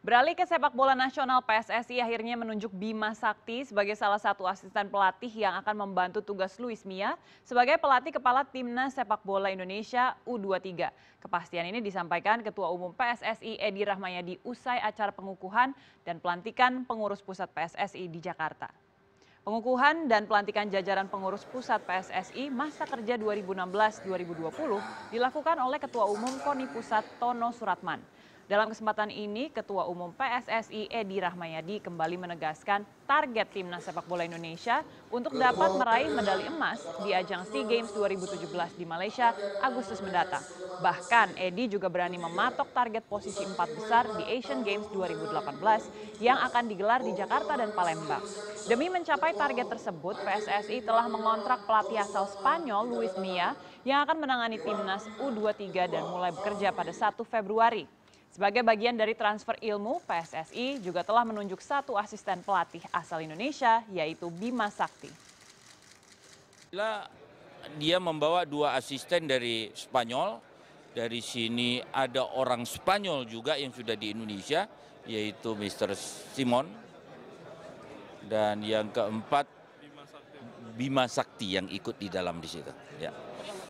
Beralih ke sepak bola nasional, PSSI akhirnya menunjuk Bima Sakti sebagai salah satu asisten pelatih yang akan membantu tugas Luis Mia sebagai pelatih kepala timnas sepak bola Indonesia U23. Kepastian ini disampaikan Ketua Umum PSSI Edi Rahmayadi usai acara pengukuhan dan pelantikan pengurus pusat PSSI di Jakarta. Pengukuhan dan pelantikan jajaran pengurus pusat PSSI masa kerja 2016-2020 dilakukan oleh Ketua Umum KONI Pusat Tono Suratman. Dalam kesempatan ini, Ketua Umum PSSI Edi Rahmayadi kembali menegaskan target timnas sepak bola Indonesia untuk dapat meraih medali emas di ajang SEA Games 2017 di Malaysia Agustus mendatang. Bahkan Edi juga berani mematok target posisi empat besar di Asian Games 2018 yang akan digelar di Jakarta dan Palembang. Demi mencapai target tersebut, PSSI telah mengontrak pelatih asal Spanyol Luis Mia yang akan menangani timnas U23 dan mulai bekerja pada 1 Februari. Sebagai bagian dari transfer ilmu, PSSI juga telah menunjuk satu asisten pelatih asal Indonesia, yaitu Bima Sakti. Bila dia membawa dua asisten dari Spanyol, dari sini ada orang Spanyol juga yang sudah di Indonesia, yaitu Mr. Simon. Dan yang keempat, Bima Sakti yang ikut di dalam di situ. Ya.